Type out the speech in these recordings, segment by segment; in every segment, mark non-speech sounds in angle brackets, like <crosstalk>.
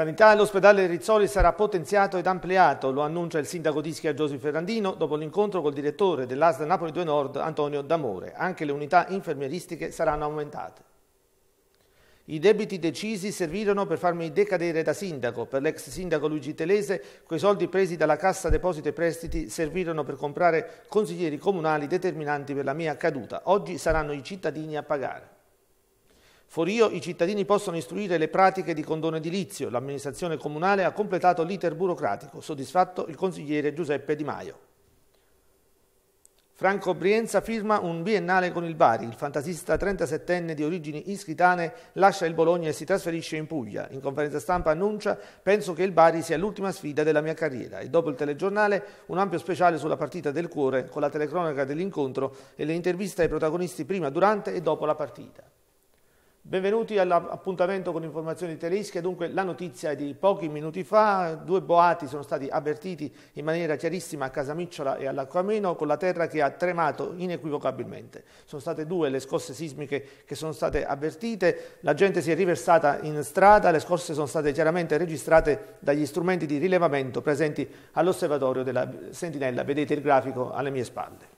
Sanità all'ospedale Rizzoli sarà potenziato ed ampliato, lo annuncia il sindaco di Ischia Giuseppe Ferrandino dopo l'incontro col direttore dell'ASL Napoli 2 Nord Antonio D'Amore. Anche le unità infermieristiche saranno aumentate. I debiti decisi servirono per farmi decadere da sindaco. Per l'ex sindaco Luigi Telese, quei soldi presi dalla Cassa Depositi e Prestiti servirono per comprare consiglieri comunali determinanti per la mia caduta. Oggi saranno i cittadini a pagare. Forio i cittadini possono istruire le pratiche di condono edilizio. L'amministrazione comunale ha completato l'iter burocratico, soddisfatto il consigliere Giuseppe Di Maio. Franco Brienza firma un biennale con il Bari. Il fantasista 37enne di origini ischitane lascia il Bologna e si trasferisce in Puglia. In conferenza stampa annuncia «Penso che il Bari sia l'ultima sfida della mia carriera». E dopo il telegiornale un ampio speciale sulla partita del cuore con la telecronaca dell'incontro e le interviste ai protagonisti prima, durante e dopo la partita. Benvenuti all'appuntamento con informazioni tedesche. Dunque, la notizia è di pochi minuti fa: due boati sono stati avvertiti in maniera chiarissima a Casamicciola e all'Acquameno con la terra che ha tremato inequivocabilmente. Sono state due le scosse sismiche che sono state avvertite. La gente si è riversata in strada. Le scosse sono state chiaramente registrate dagli strumenti di rilevamento presenti all'osservatorio della Sentinella. Vedete il grafico alle mie spalle.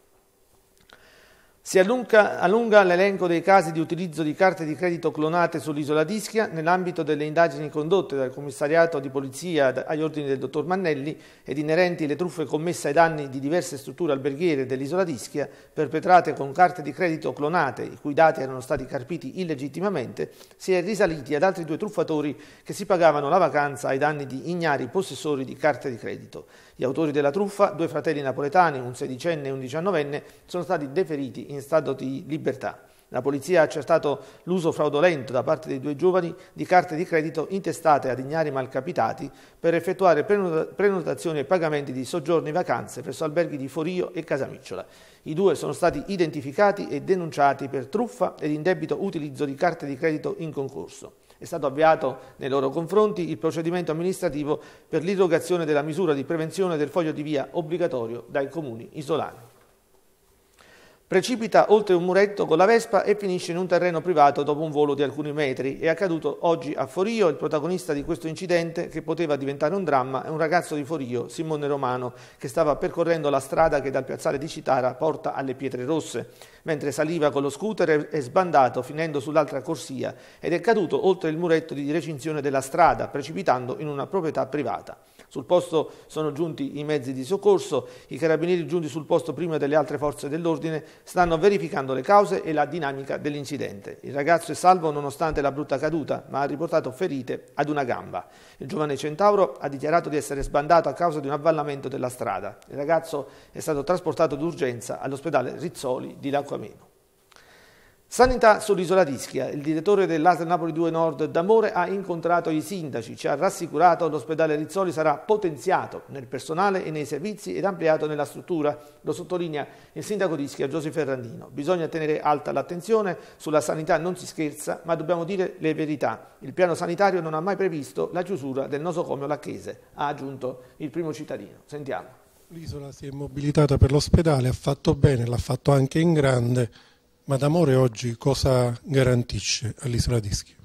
Si allunga, allunga l'elenco dei casi di utilizzo di carte di credito clonate sull'isola d'Ischia nell'ambito delle indagini condotte dal commissariato di polizia agli ordini del dottor Mannelli ed inerenti alle truffe commesse ai danni di diverse strutture alberghiere dell'isola d'Ischia perpetrate con carte di credito clonate i cui dati erano stati carpiti illegittimamente, si è risaliti ad altri due truffatori che si pagavano la vacanza ai danni di ignari possessori di carte di credito. Gli autori della truffa, due fratelli napoletani, un sedicenne e un diciannovenne, sono stati deferiti in stato di libertà. La polizia ha accertato l'uso fraudolento da parte dei due giovani di carte di credito intestate ad ignari malcapitati per effettuare prenotazioni e pagamenti di soggiorni e vacanze presso alberghi di Forio e Casamicciola. I due sono stati identificati e denunciati per truffa ed indebito utilizzo di carte di credito in concorso. È stato avviato nei loro confronti il procedimento amministrativo per l'irrogazione della misura di prevenzione del foglio di via obbligatorio dai comuni isolani. Precipita oltre un muretto con la Vespa e finisce in un terreno privato dopo un volo di alcuni metri. È accaduto oggi a Forio, il protagonista di questo incidente che poteva diventare un dramma è un ragazzo di Forio, Simone Romano, che stava percorrendo la strada che dal piazzale di Citara porta alle Pietre Rosse. Mentre saliva con lo scooter è sbandato finendo sull'altra corsia ed è caduto oltre il muretto di recinzione della strada, precipitando in una proprietà privata. Sul posto sono giunti i mezzi di soccorso, i carabinieri giunti sul posto prima delle altre forze dell'ordine Stanno verificando le cause e la dinamica dell'incidente. Il ragazzo è salvo nonostante la brutta caduta, ma ha riportato ferite ad una gamba. Il giovane centauro ha dichiarato di essere sbandato a causa di un avvallamento della strada. Il ragazzo è stato trasportato d'urgenza all'ospedale Rizzoli di Lacquameno. Sanità sull'isola d'Ischia. Il direttore dell'Asia Napoli 2 Nord D'Amore ha incontrato i sindaci, ci ha rassicurato che l'ospedale Rizzoli sarà potenziato nel personale e nei servizi ed ampliato nella struttura, lo sottolinea il sindaco di Ischia Giuseppe Ferrandino. Bisogna tenere alta l'attenzione, sulla sanità non si scherza, ma dobbiamo dire le verità. Il piano sanitario non ha mai previsto la chiusura del nosocomio lacchese, ha aggiunto il primo cittadino. Sentiamo. L'isola si è mobilitata per l'ospedale, ha fatto bene, l'ha fatto anche in grande ma d'amore oggi cosa garantisce all'isola di Ischia?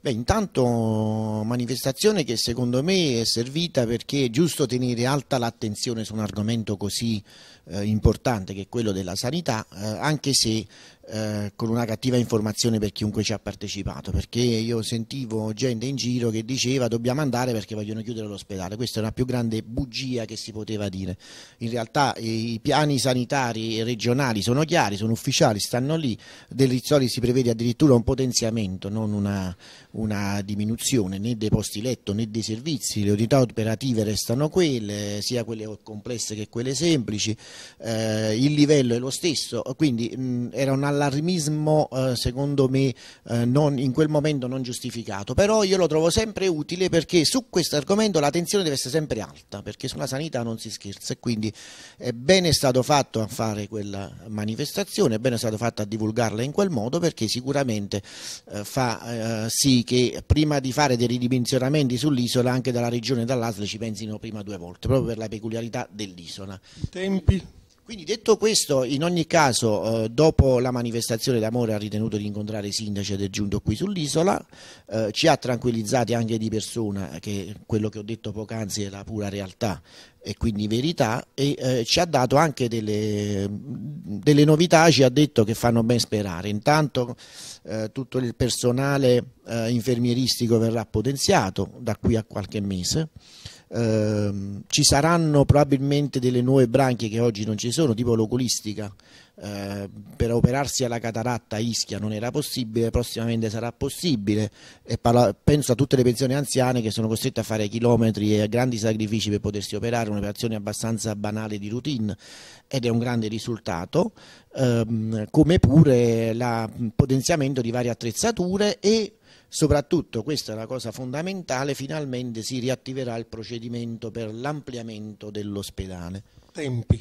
Beh, intanto manifestazione che secondo me è servita perché è giusto tenere alta l'attenzione su un argomento così eh, importante che è quello della sanità, eh, anche se eh, con una cattiva informazione per chiunque ci ha partecipato, perché io sentivo gente in giro che diceva dobbiamo andare perché vogliono chiudere l'ospedale, questa è una più grande bugia che si poteva dire. In realtà i piani sanitari regionali sono chiari, sono ufficiali, stanno lì, del Rizzoli si prevede addirittura un potenziamento, non una, una diminuzione né dei posti letto né dei servizi, le unità operative restano quelle, sia quelle complesse che quelle semplici, eh, il livello è lo stesso, quindi mh, era una allarmismo eh, secondo me eh, non, in quel momento non giustificato, però io lo trovo sempre utile perché su questo argomento la tensione deve essere sempre alta, perché sulla sanità non si scherza e quindi è bene stato fatto a fare quella manifestazione, è bene stato fatto a divulgarla in quel modo perché sicuramente eh, fa sì che prima di fare dei ridimensionamenti sull'isola anche dalla regione e dall'ASL ci pensino prima due volte, proprio per la peculiarità dell'isola. Tempi? Quindi detto questo, in ogni caso, eh, dopo la manifestazione d'amore ha ritenuto di incontrare i sindaci ed è giunto qui sull'isola, eh, ci ha tranquillizzati anche di persona che quello che ho detto poc'anzi è la pura realtà e quindi verità e eh, ci ha dato anche delle, delle, novità, ci ha detto che fanno ben sperare. Intanto eh, tutto il personale eh, infermieristico verrà potenziato da qui a qualche mese ehm, ci saranno probabilmente delle nuove branche che oggi non ci sono, tipo l'oculistica, eh, per operarsi alla cataratta a Ischia non era possibile, prossimamente sarà possibile e parla, penso a tutte le pensioni anziane che sono costrette a fare chilometri e a grandi sacrifici per potersi operare, un'operazione abbastanza banale di routine ed è un grande risultato, ehm, come pure il potenziamento di varie attrezzature e Soprattutto, questa è una cosa fondamentale, finalmente si riattiverà il procedimento per l'ampliamento dell'ospedale. Tempi.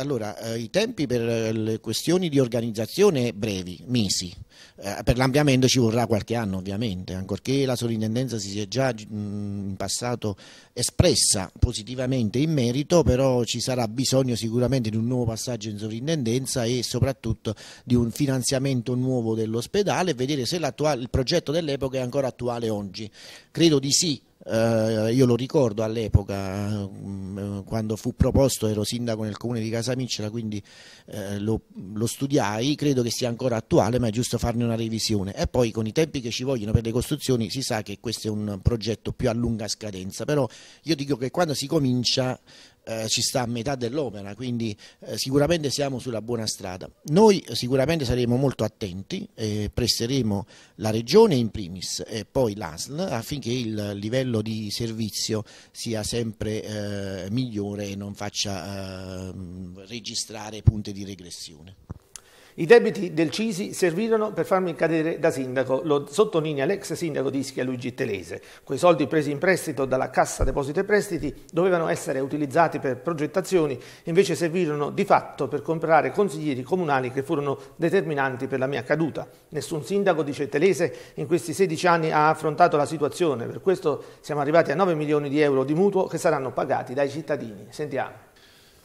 Allora, eh, i tempi per eh, le questioni di organizzazione brevi, mesi. Eh, per l'ampliamento ci vorrà qualche anno ovviamente, ancorché la sovrintendenza si sia già mh, in passato espressa positivamente in merito, però ci sarà bisogno sicuramente di un nuovo passaggio in sovrintendenza e soprattutto di un finanziamento nuovo dell'ospedale e vedere se il progetto dell'epoca è ancora attuale oggi. Credo di sì, Uh, io lo ricordo all'epoca um, quando fu proposto ero sindaco nel comune di Casamicciola quindi uh, lo, lo, studiai credo che sia ancora attuale ma è giusto farne una revisione e poi con i tempi che ci vogliono per le costruzioni si sa che questo è un progetto più a lunga scadenza però io dico che quando si comincia eh, ci sta a metà dell'opera, quindi eh, sicuramente siamo sulla buona strada. Noi eh, sicuramente saremo molto attenti e presteremo la Regione in primis e poi l'ASL affinché il livello di servizio sia sempre eh, migliore e non faccia ehm, registrare punte di regressione. I debiti del Cisi servirono per farmi cadere da sindaco, lo sottolinea l'ex sindaco di Ischia Luigi Telese. Quei soldi presi in prestito dalla Cassa Depositi e Prestiti dovevano essere utilizzati per progettazioni, invece servirono di fatto per comprare consiglieri comunali che furono determinanti per la mia caduta. Nessun sindaco, dice Telese, in questi 16 anni ha affrontato la situazione, per questo siamo arrivati a 9 milioni di euro di mutuo che saranno pagati dai cittadini. Sentiamo.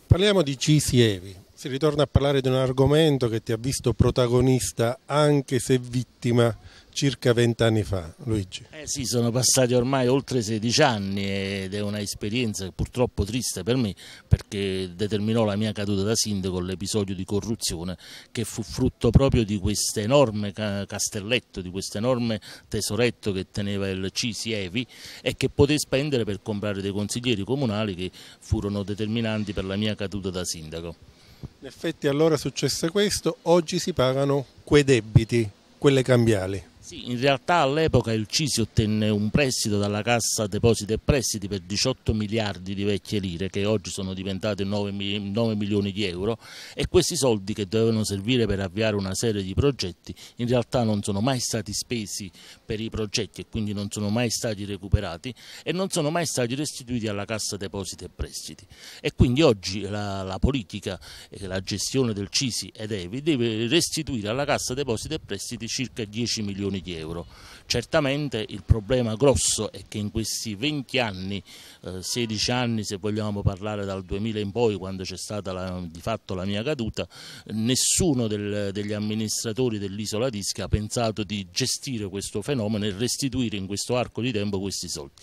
Parliamo di Cisi Evi. Si ritorna a parlare di un argomento che ti ha visto protagonista anche se vittima circa vent'anni fa, Luigi. Eh sì, sono passati ormai oltre 16 anni ed è un'esperienza purtroppo triste per me perché determinò la mia caduta da sindaco l'episodio di corruzione che fu frutto proprio di questo enorme castelletto, di questo enorme tesoretto che teneva il CISIEVI e che poté spendere per comprare dei consiglieri comunali che furono determinanti per la mia caduta da sindaco. In effetti allora successe questo, oggi si pagano quei debiti, quelle cambiali. Sì, in realtà all'epoca il Cisi ottenne un prestito dalla Cassa Depositi e Prestiti per 18 miliardi di vecchie lire che oggi sono diventate 9, 9 milioni di euro e questi soldi che dovevano servire per avviare una serie di progetti in realtà non sono mai stati spesi per i progetti e quindi non sono mai stati recuperati e non sono mai stati restituiti alla Cassa Depositi e Prestiti e quindi oggi la, la politica e la gestione del Cisi ed Evi deve restituire alla Cassa Depositi e Prestiti circa 10 milioni milioni di euro. Certamente il problema grosso è che in questi 20 anni, eh, 16 anni se vogliamo parlare dal 2000 in poi quando c'è stata la, di fatto la mia caduta, nessuno del, degli amministratori dell'isola d'Isca ha pensato di gestire questo fenomeno e restituire in questo arco di tempo questi soldi.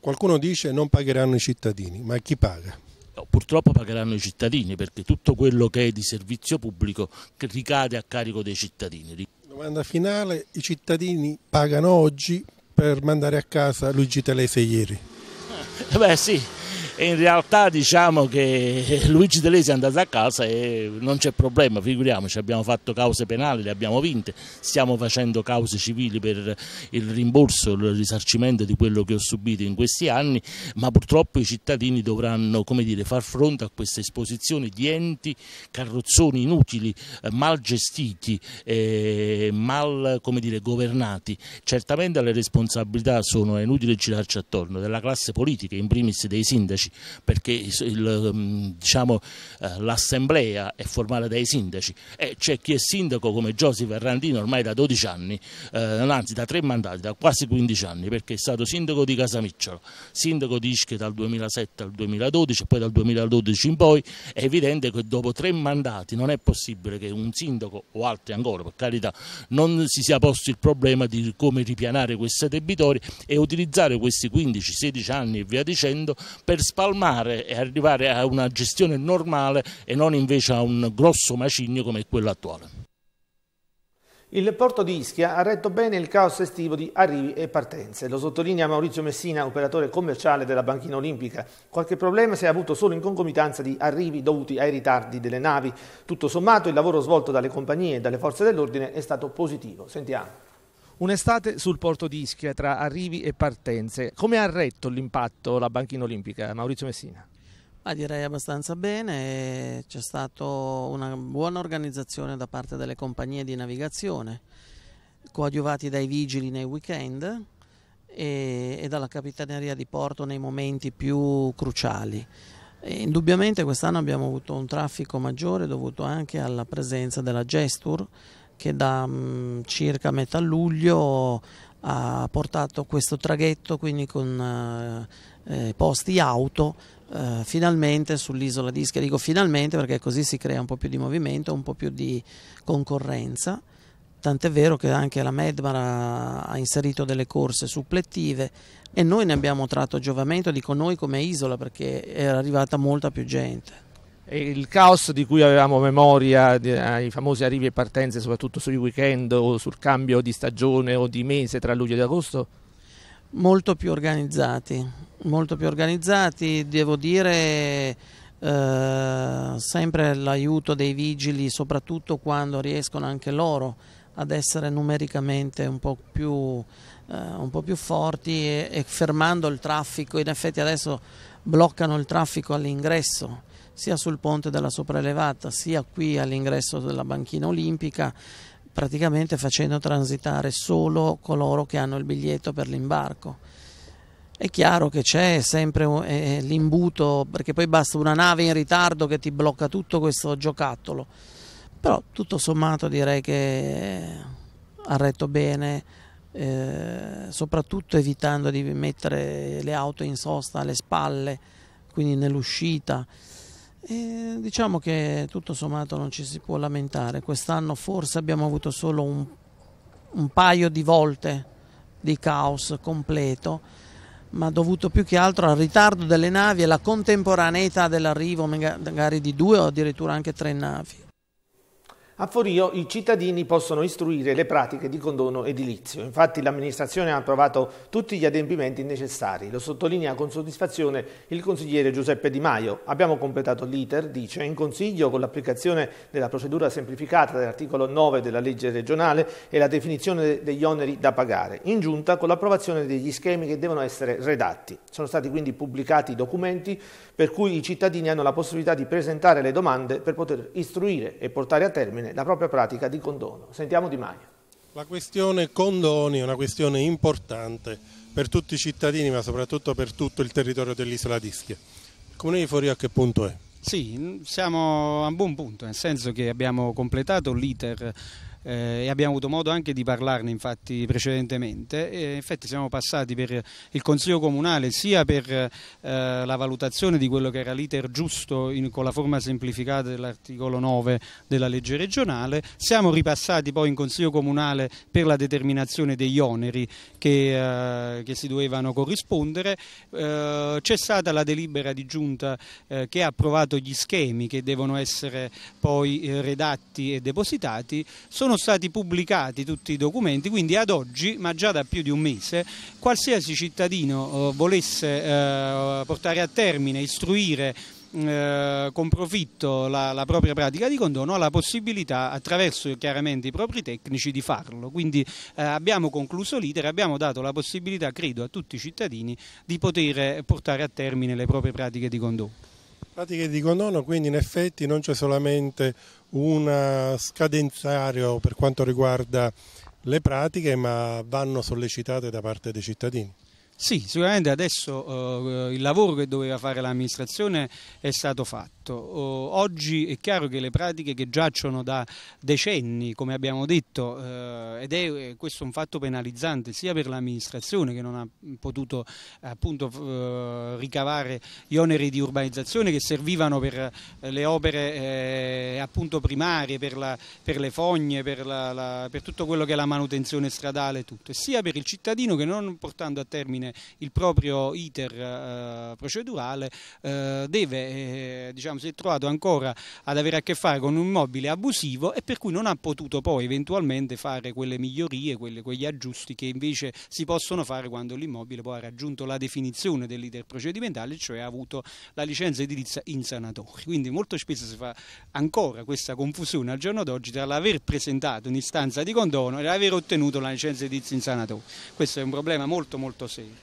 Qualcuno dice non pagheranno i cittadini, ma chi paga? purtroppo pagheranno i cittadini perché tutto quello che è di servizio pubblico ricade a carico dei cittadini. Domanda finale, i cittadini pagano oggi per mandare a casa Luigi Telese ieri? <laughs> beh sì, e in realtà diciamo che Luigi Telesi è andato a casa e non c'è problema, figuriamoci, abbiamo fatto cause penali, le abbiamo vinte, stiamo facendo cause civili per il rimborso, il risarcimento di quello che ho subito in questi anni, ma purtroppo i cittadini dovranno dire, far fronte a questa esposizione di enti, carrozzoni inutili, eh, mal gestiti, eh, mal dire, governati. Certamente le responsabilità sono, è inutile girarci attorno, della classe politica, in primis dei sindaci, sindaci, perché mm, diciamo, eh, l'assemblea è formata dai sindaci e c'è chi è sindaco come Giosy Ferrandino ormai da 12 anni, eh, anzi da tre mandati, da quasi 15 anni, perché è stato sindaco di Casamicciolo, sindaco di Ischia dal 2007 al 2012 e poi dal 2012 in poi, è evidente che dopo tre mandati non è possibile che un sindaco o altri ancora, per carità, non si sia posto il problema di come ripianare questi debitori e utilizzare questi 15-16 anni e via dicendo per spalmare e arrivare a una gestione normale e non invece a un grosso macigno come quello attuale. Il porto di Ischia ha retto bene il caos estivo di arrivi e partenze. Lo sottolinea Maurizio Messina, operatore commerciale della banchina olimpica. Qualche problema si è avuto solo in concomitanza di arrivi dovuti ai ritardi delle navi. Tutto sommato il lavoro svolto dalle compagnie e dalle forze dell'ordine è stato positivo. Sentiamo. Un'estate sul porto di Ischia tra arrivi e partenze. Come ha retto l'impatto la banchina olimpica, Maurizio Messina? Ma direi abbastanza bene, c'è stata una buona organizzazione da parte delle compagnie di navigazione, coadiuvati dai vigili nei weekend e, e dalla capitaneria di porto nei momenti più cruciali. E indubbiamente quest'anno abbiamo avuto un traffico maggiore dovuto anche alla presenza della Gestur che da mh, mm, circa metà luglio ha portato questo traghetto quindi con eh, eh, posti auto eh, finalmente sull'isola di Ischia, dico finalmente perché così si crea un po' più di movimento, un po' più di concorrenza, tant'è vero che anche la Medmar ha inserito delle corse supplettive e noi ne abbiamo tratto giovamento, dico noi come isola perché era arrivata molta più gente il caos di cui avevamo memoria, eh, i famosi arrivi e partenze, soprattutto sui weekend o sul cambio di stagione o di mese tra luglio ed agosto? Molto più organizzati, molto più organizzati, devo dire eh, sempre l'aiuto dei vigili, soprattutto quando riescono anche loro ad essere numericamente un po' più, eh, un po più forti e, e fermando il traffico, in effetti adesso bloccano il traffico all'ingresso sia sul ponte della sopraelevata sia qui all'ingresso della banchina olimpica praticamente facendo transitare solo coloro che hanno il biglietto per l'imbarco. È chiaro che c'è sempre eh, eh, l'imbuto, perché poi basta una nave in ritardo che ti blocca tutto questo giocattolo. Però tutto sommato direi che eh, ha retto bene, eh, soprattutto evitando di mettere le auto in sosta alle spalle, quindi nell'uscita. E diciamo che tutto sommato non ci si può lamentare. Quest'anno forse abbiamo avuto solo un, un paio di volte di caos completo, ma dovuto più che altro al ritardo delle navi e alla contemporaneità dell'arrivo magari di due o addirittura anche tre navi. A Forio i cittadini possono istruire le pratiche di condono edilizio. Infatti l'amministrazione ha approvato tutti gli adempimenti necessari. Lo sottolinea con soddisfazione il consigliere Giuseppe Di Maio. Abbiamo completato l'iter, dice, in consiglio con l'applicazione della procedura semplificata dell'articolo 9 della legge regionale e la definizione degli oneri da pagare. In giunta con l'approvazione degli schemi che devono essere redatti. Sono stati quindi pubblicati i documenti per cui i cittadini hanno la possibilità di presentare le domande per poter istruire e portare a termine bene la propria pratica di condono. Sentiamo Di Maio. La questione condoni è una questione importante per tutti i cittadini ma soprattutto per tutto il territorio dell'isola d'Ischia. Il comune di Forio a che punto è? Sì, siamo a un buon punto, nel senso che abbiamo completato l'iter eh, e abbiamo avuto modo anche di parlarne infatti precedentemente. E, infatti siamo passati per il Consiglio Comunale sia per eh, la valutazione di quello che era l'iter giusto in, con la forma semplificata dell'articolo 9 della legge regionale, siamo ripassati poi in Consiglio Comunale per la determinazione degli oneri che, eh, che si dovevano corrispondere, eh, c'è stata la delibera di giunta eh, che ha approvato gli schemi che devono essere poi eh, redatti e depositati, sono stati pubblicati tutti i documenti, quindi ad oggi, ma già da più di un mese, qualsiasi cittadino eh, volesse eh, portare a termine, istruire eh, con profitto la, la, propria pratica di condono ha la possibilità attraverso chiaramente i propri tecnici di farlo quindi eh, abbiamo concluso l'iter abbiamo dato la possibilità credo a tutti i cittadini di poter portare a termine le proprie pratiche di condono pratiche di condono quindi in effetti non c'è solamente un scadenzario per quanto riguarda le pratiche, ma vanno sollecitate da parte dei cittadini. Sì, sicuramente adesso eh, il lavoro che doveva fare l'amministrazione è stato fatto. Oh, oggi è chiaro che le pratiche che giacciono da decenni, come abbiamo detto, eh, ed è eh, questo un fatto penalizzante sia per l'amministrazione che non ha potuto appunto, eh, ricavare gli oneri di urbanizzazione che servivano per eh, le opere appunto, primarie, per, la, per, le fogne, per, la, la, per tutto quello che è la manutenzione stradale tutto, sia per il cittadino che non portando a termine fine eh, il proprio iter eh, procedurale eh, deve, diciamo, si è trovato ancora ad avere a che fare con un immobile abusivo e per cui non ha potuto poi eventualmente fare quelle migliorie, quelle, quegli aggiusti che invece si possono fare quando l'immobile poi ha raggiunto la definizione dell'iter procedimentale, cioè ha avuto la licenza edilizia in sanatori. Quindi molto spesso si fa ancora questa confusione al giorno d'oggi tra l'aver presentato un'istanza di condono e l'aver ottenuto la licenza edilizia in sanatori. Questo è un problema molto molto serio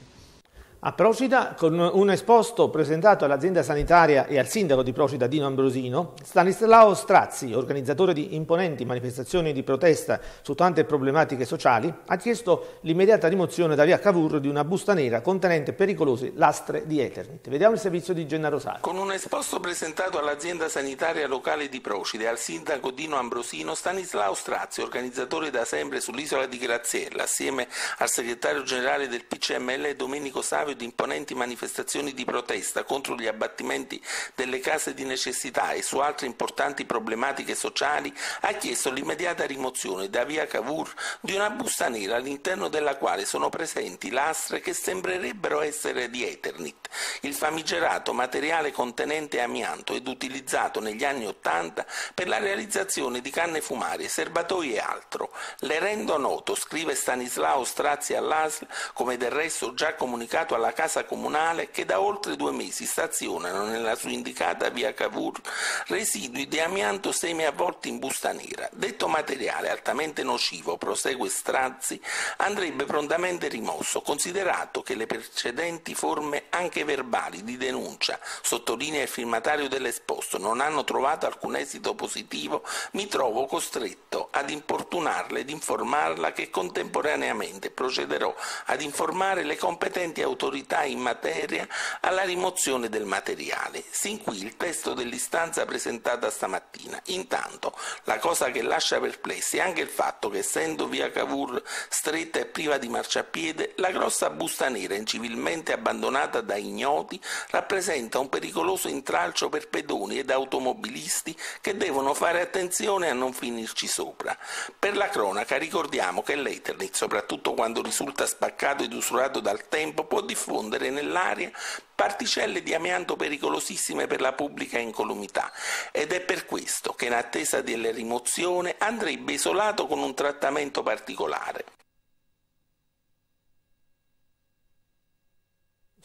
a Procida con un esposto presentato all'azienda sanitaria e al sindaco di Procida Dino Ambrosino, Stanislao Strazzi, organizzatore di imponenti manifestazioni di protesta su tante problematiche sociali, ha chiesto l'immediata rimozione da via Cavour di una busta nera contenente pericolose lastre di Eternit. Vediamo il servizio di Gennaro Sari. Con un esposto presentato all'azienda sanitaria locale di Procida e al sindaco Dino Ambrosino, Stanislao Strazzi, organizzatore da sempre sull'isola di Graziella, assieme al segretario generale del PCML Domenico Savio, grave ed imponenti manifestazioni di protesta contro gli abbattimenti delle case di necessità e su altre importanti problematiche sociali, ha chiesto l'immediata rimozione da via Cavour di una busta nera all'interno della quale sono presenti lastre che sembrerebbero essere di Eternit, il famigerato materiale contenente amianto ed utilizzato negli anni Ottanta per la realizzazione di canne fumarie, serbatoi e altro. Le rendo noto, scrive Stanislao Strazia all'ASL, come del resto già comunicato alla casa comunale che da oltre due mesi stazionano nella sua indicata via Cavour residui di amianto semiavvolti in busta nera. Detto materiale altamente nocivo, prosegue Strazzi, andrebbe prontamente rimosso, considerato che le precedenti forme anche verbali di denuncia, sottolinea il firmatario dell'esposto, non hanno trovato alcun esito positivo, mi trovo costretto ad importunarla ed informarla che contemporaneamente procederò ad informare le competenti autorità autorità in materia alla rimozione del materiale. Sin qui il testo dell'istanza presentata stamattina. Intanto la cosa che lascia perplessi è anche il fatto che essendo via Cavour stretta e priva di marciapiede, la grossa busta nera incivilmente abbandonata da ignoti rappresenta un pericoloso intralcio per pedoni ed automobilisti che devono fare attenzione a non finirci sopra. Per la cronaca ricordiamo che l'Eternit, soprattutto quando risulta spaccato ed usurato dal tempo, può diffondere nell'aria particelle di amianto pericolosissime per la pubblica incolumità ed è per questo che in attesa della rimozione andrebbe isolato con un trattamento particolare.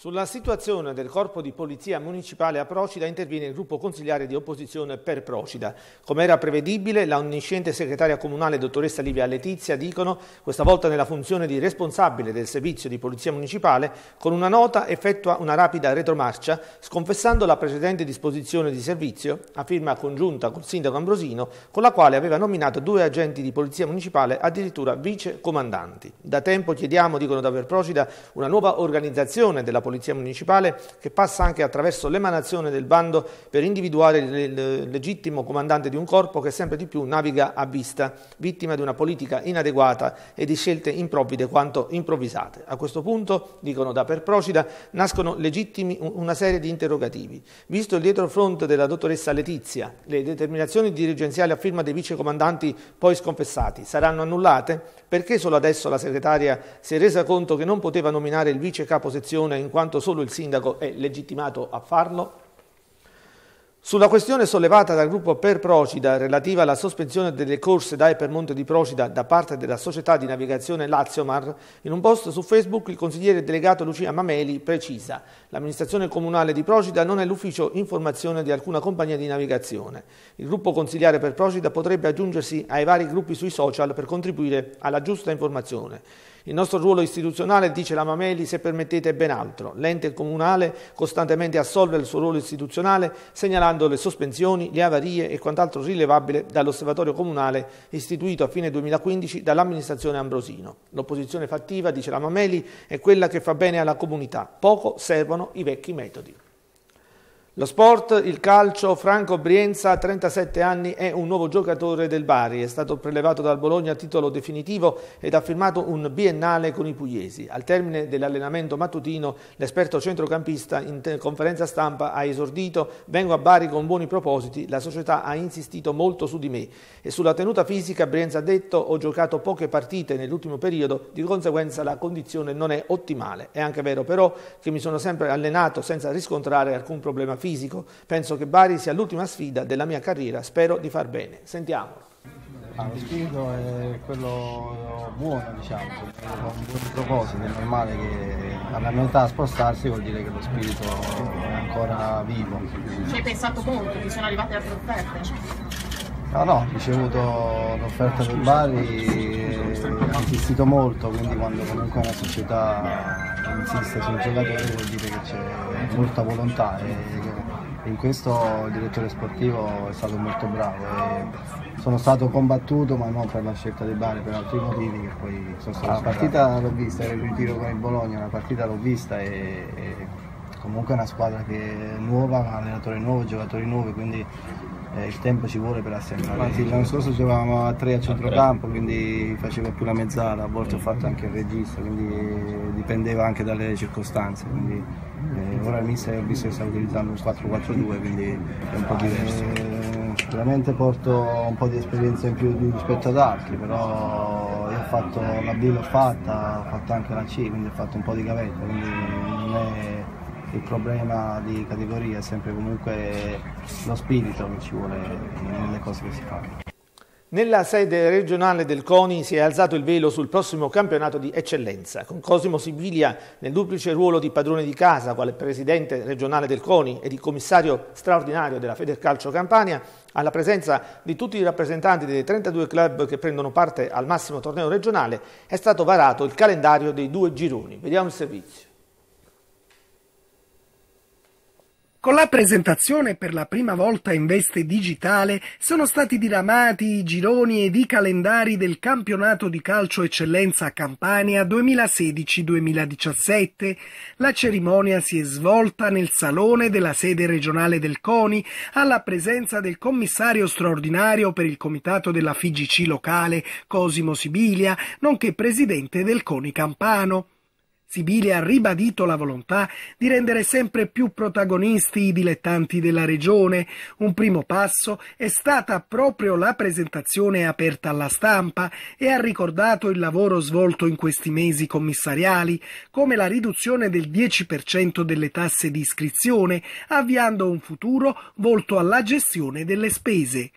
Sulla situazione del corpo di polizia municipale a Procida interviene il gruppo consigliare di opposizione per Procida. Come era prevedibile, la onnisciente segretaria comunale dottoressa Livia Letizia dicono, questa volta nella funzione di responsabile del servizio di polizia municipale, con una nota effettua una rapida retromarcia, sconfessando la precedente disposizione di servizio, a firma congiunta col sindaco Ambrosino, con la quale aveva nominato due agenti di polizia municipale addirittura vice comandanti. Da tempo chiediamo, dicono da per Procida, una nuova organizzazione della polizia Polizia Municipale che passa anche attraverso l'emanazione del bando per individuare il legittimo comandante di un corpo che sempre di più naviga a vista, vittima di una politica inadeguata e di scelte improvvide quanto improvvisate. A questo punto, dicono da Perprocida, nascono legittimi una serie di interrogativi. Visto il dietro fronte della dottoressa Letizia, le determinazioni dirigenziali a firma dei vicecomandanti poi sconfessati saranno annullate? Perché solo adesso la segretaria si è resa conto che non poteva nominare il vice capo sezione in quanto quanto solo il sindaco è legittimato a farlo? Sulla questione sollevata dal gruppo Per Procida relativa alla sospensione delle corse da e per Monte di Procida da parte della società di navigazione Laziomar, in un post su Facebook il consigliere delegato Lucia Mameli precisa l'amministrazione comunale di Procida non è l'ufficio informazione di alcuna compagnia di navigazione. Il gruppo consigliare Per Procida potrebbe aggiungersi ai vari gruppi sui social per contribuire alla giusta informazione. Il nostro ruolo istituzionale, dice la Mameli, se permettete, è ben altro. L'ente comunale costantemente assolve il suo ruolo istituzionale segnalando le sospensioni, le avarie e quant'altro rilevabile dall'osservatorio comunale istituito a fine 2015 dall'amministrazione Ambrosino. L'opposizione fattiva, dice la Mameli, è quella che fa bene alla comunità. Poco servono i vecchi metodi. Lo sport, il calcio, Franco Brienza, 37 anni, è un nuovo giocatore del Bari. È stato prelevato dal Bologna a titolo definitivo ed ha firmato un biennale con i pugliesi. Al termine dell'allenamento mattutino, l'esperto centrocampista in conferenza stampa ha esordito «Vengo a Bari con buoni propositi, la società ha insistito molto su di me». E sulla tenuta fisica Brienza ha detto «Ho giocato poche partite nell'ultimo periodo, di conseguenza la condizione non è ottimale. È anche vero però che mi sono sempre allenato senza riscontrare alcun problema fisico» fisico, penso che Bari sia l'ultima sfida della mia carriera, spero di far bene. Sentiamolo. Ah, lo spirito è quello buono, diciamo, con buoni propositi, è normale che alla mia età spostarsi vuol dire che lo spirito è ancora vivo. Ci hai pensato molto, ti sono arrivate altre offerte? No, no, ho ricevuto l'offerta del Bari, ho insistito molto, quindi quando comunque una società insiste sul giocatore vuol dire che c'è molta volontà e in questo il direttore sportivo è stato molto bravo. sono stato combattuto ma non per la scelta dei Bari, per altri motivi che poi sono stato. Ah, la partita l'ho vista, era il ritiro con il Bologna, la partita l'ho vista e, e comunque è una squadra che è nuova, ma allenatore nuovo, giocatori nuovi, quindi eh, il tempo ci vuole per assemblare. Anzi, cioè l'anno scorso giocavamo a tre a centrocampo, quindi facevo più la mezzala, a volte ho fatto anche il regista, quindi dipendeva anche dalle circostanze. Quindi eh, ora l'inizio del business sta utilizzando un 4-4-2, quindi è un po' ah, diverso. Eh, sicuramente porto un po' di esperienza in più rispetto ad altri, però io ho fatto la B l'ho fatta, ho fatto anche la C, quindi ho fatto un po' di gavetta, quindi non è il problema di categoria, è sempre comunque lo spirito che ci vuole nelle cose che si fanno. Nella sede regionale del CONI si è alzato il velo sul prossimo campionato di eccellenza, con Cosimo Siviglia nel duplice ruolo di padrone di casa, quale presidente regionale del CONI e di commissario straordinario della Federcalcio Campania, alla presenza di tutti i rappresentanti dei 32 club che prendono parte al massimo torneo regionale, è stato varato il calendario dei due gironi. Vediamo il servizio. Con la presentazione per la prima volta in veste digitale sono stati diramati i gironi ed i calendari del campionato di calcio eccellenza Campania 2016-2017. La cerimonia si è svolta nel salone della sede regionale del CONI alla presenza del commissario straordinario per il comitato della FIGC locale Cosimo Sibilia, nonché presidente del CONI Campano. Sibile ha ribadito la volontà di rendere sempre più protagonisti i dilettanti della regione. Un primo passo è stata proprio la presentazione aperta alla stampa e ha ricordato il lavoro svolto in questi mesi commissariali, come la riduzione del 10% delle tasse di iscrizione, avviando un futuro volto alla gestione delle spese.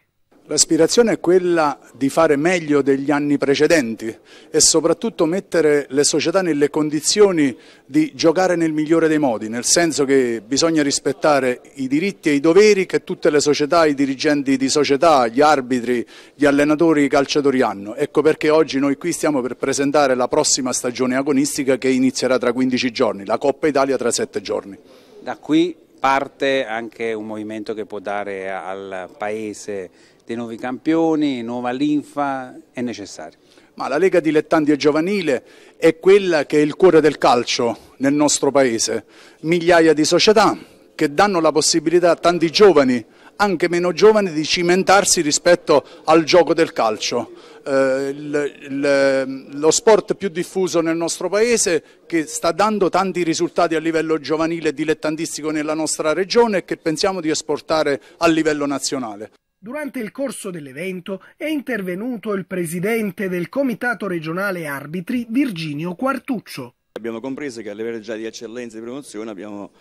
L'aspirazione è quella di fare meglio degli anni precedenti e soprattutto mettere le società nelle condizioni di giocare nel migliore dei modi, nel senso che bisogna rispettare i diritti e i doveri che tutte le società, i dirigenti di società, gli arbitri, gli allenatori, i calciatori hanno. Ecco perché oggi noi qui stiamo per presentare la prossima stagione agonistica che inizierà tra 15 giorni, la Coppa Italia tra 7 giorni. Da qui parte anche un movimento che può dare al Paese dei nuovi campioni, nuova linfa, è necessario. Ma la Lega Dilettanti e Giovanile è quella che è il cuore del calcio nel nostro paese. Migliaia di società che danno la possibilità a tanti giovani, anche meno giovani, di cimentarsi rispetto al gioco del calcio. Eh, il, il, lo sport più diffuso nel nostro paese che sta dando tanti risultati a livello giovanile e dilettantistico nella nostra regione e che pensiamo di esportare a livello nazionale. Durante il corso dell'evento è intervenuto il presidente del Comitato regionale arbitri Virginio Quartuccio. Abbiamo compreso che a livello già di eccellenza e di promozione abbiamo,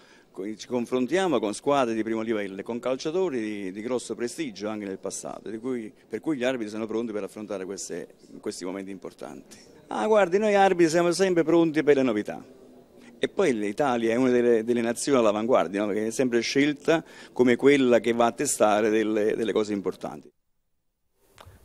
ci confrontiamo con squadre di primo livello, con calciatori di, di grosso prestigio anche nel passato, cui, per cui gli arbitri sono pronti per affrontare queste, questi momenti importanti. Ah, guardi, noi arbitri siamo sempre pronti per le novità. E poi l'Italia è una delle, delle nazioni all'avanguardia, no? perché è sempre scelta come quella che va a testare delle, delle cose importanti.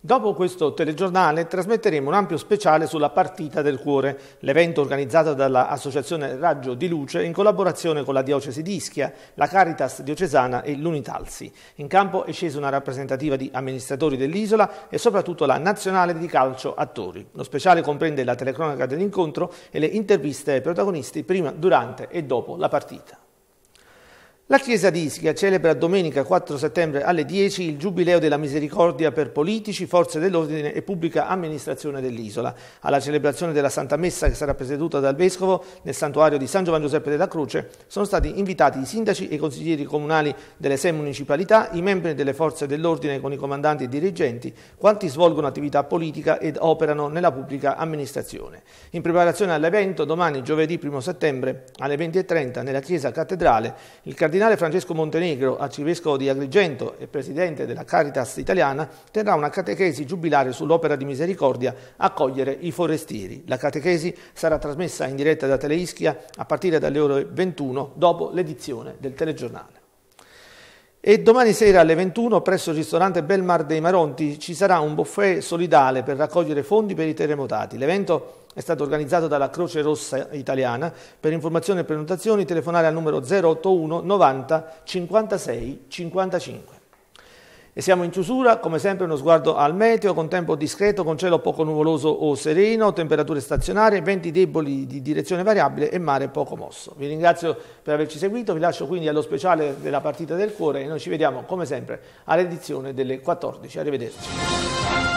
Dopo questo telegiornale trasmetteremo un ampio speciale sulla partita del cuore, l'evento organizzato dall'Associazione Raggio di Luce in collaborazione con la Diocesi di Ischia, la Caritas diocesana e l'Unitalsi. In campo è scesa una rappresentativa di amministratori dell'isola e soprattutto la nazionale di calcio attori. Lo speciale comprende la telecronaca dell'incontro e le interviste ai protagonisti prima, durante e dopo la partita. La Chiesa di Ischia celebra domenica 4 settembre alle 10 il Giubileo della Misericordia per politici, forze dell'ordine e pubblica amministrazione dell'isola. Alla celebrazione della Santa Messa, che sarà presieduta dal Vescovo nel santuario di San Giovanni Giuseppe della Croce, sono stati invitati i sindaci e i consiglieri comunali delle sei municipalità, i membri delle forze dell'ordine con i comandanti e i dirigenti, quanti svolgono attività politica ed operano nella pubblica amministrazione. In preparazione all'evento, domani giovedì 1 settembre alle 20.30 nella Chiesa Cattedrale, il Cardinale cardinale Francesco Montenegro, arcivescovo di Agrigento e presidente della Caritas italiana, terrà una catechesi giubilare sull'opera di misericordia Accogliere i forestieri. La catechesi sarà trasmessa in diretta da Teleischia a partire dalle ore 21 dopo l'edizione del telegiornale. E domani sera alle 21 presso il ristorante Belmar dei Maronti ci sarà un buffet solidale per raccogliere fondi per i terremotati. L'evento è stato organizzato dalla Croce Rossa Italiana. Per informazioni e prenotazioni telefonare al numero 081 90 56 55. E siamo in chiusura, come sempre uno sguardo al meteo, con tempo discreto, con cielo poco nuvoloso o sereno, temperature stazionarie, venti deboli di direzione variabile e mare poco mosso. Vi ringrazio per averci seguito, vi lascio quindi allo speciale della partita del cuore e noi ci vediamo come sempre all'edizione delle 14. Arrivederci.